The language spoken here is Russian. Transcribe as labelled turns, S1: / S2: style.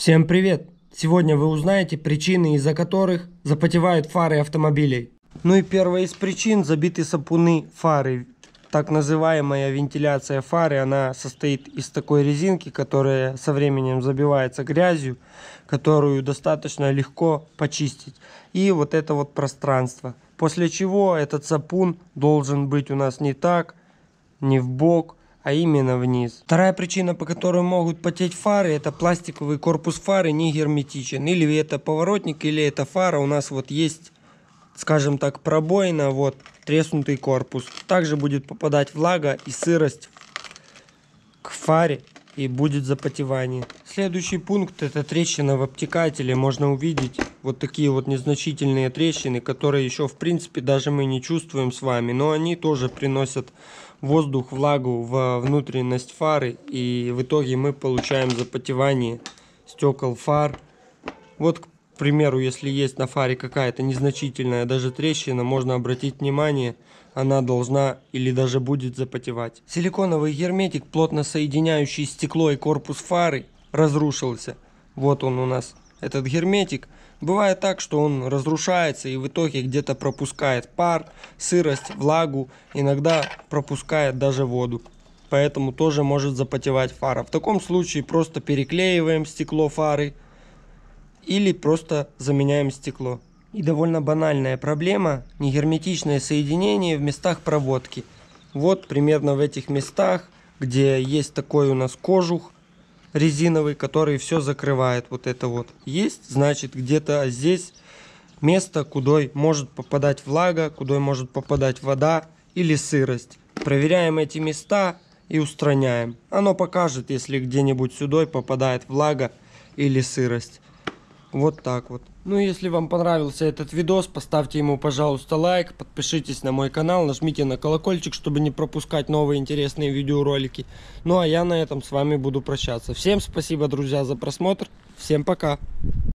S1: Всем привет! Сегодня вы узнаете причины, из-за которых запотевают фары автомобилей. Ну и первая из причин – забиты сапуны фары. Так называемая вентиляция фары, она состоит из такой резинки, которая со временем забивается грязью, которую достаточно легко почистить. И вот это вот пространство. После чего этот сапун должен быть у нас не так, не в бок, а именно вниз. Вторая причина, по которой могут потеть фары, это пластиковый корпус фары не герметичен. Или это поворотник, или это фара. У нас вот есть, скажем так, пробоина, вот треснутый корпус. Также будет попадать влага и сырость к фаре и будет запотевание. Следующий пункт это трещина в обтекателе. Можно увидеть вот такие вот незначительные трещины, которые еще в принципе даже мы не чувствуем с вами, но они тоже приносят воздух, влагу в внутренность фары и в итоге мы получаем запотевание стекол фар. Вот, к примеру, если есть на фаре какая-то незначительная даже трещина, можно обратить внимание, она должна или даже будет запотевать. Силиконовый герметик, плотно соединяющий стекло и корпус фары, разрушился. Вот он у нас, этот герметик. Бывает так, что он разрушается и в итоге где-то пропускает пар, сырость, влагу, иногда пропускает даже воду. Поэтому тоже может запотевать фара. В таком случае просто переклеиваем стекло фары, или просто заменяем стекло. И довольно банальная проблема – негерметичное соединение в местах проводки. Вот примерно в этих местах, где есть такой у нас кожух резиновый, который все закрывает. Вот это вот есть, значит где-то здесь место, куда может попадать влага, куда может попадать вода или сырость. Проверяем эти места и устраняем. Оно покажет, если где-нибудь сюда попадает влага или сырость. Вот так вот. Ну, если вам понравился этот видос, поставьте ему, пожалуйста, лайк, подпишитесь на мой канал, нажмите на колокольчик, чтобы не пропускать новые интересные видеоролики. Ну, а я на этом с вами буду прощаться. Всем спасибо, друзья, за просмотр. Всем пока.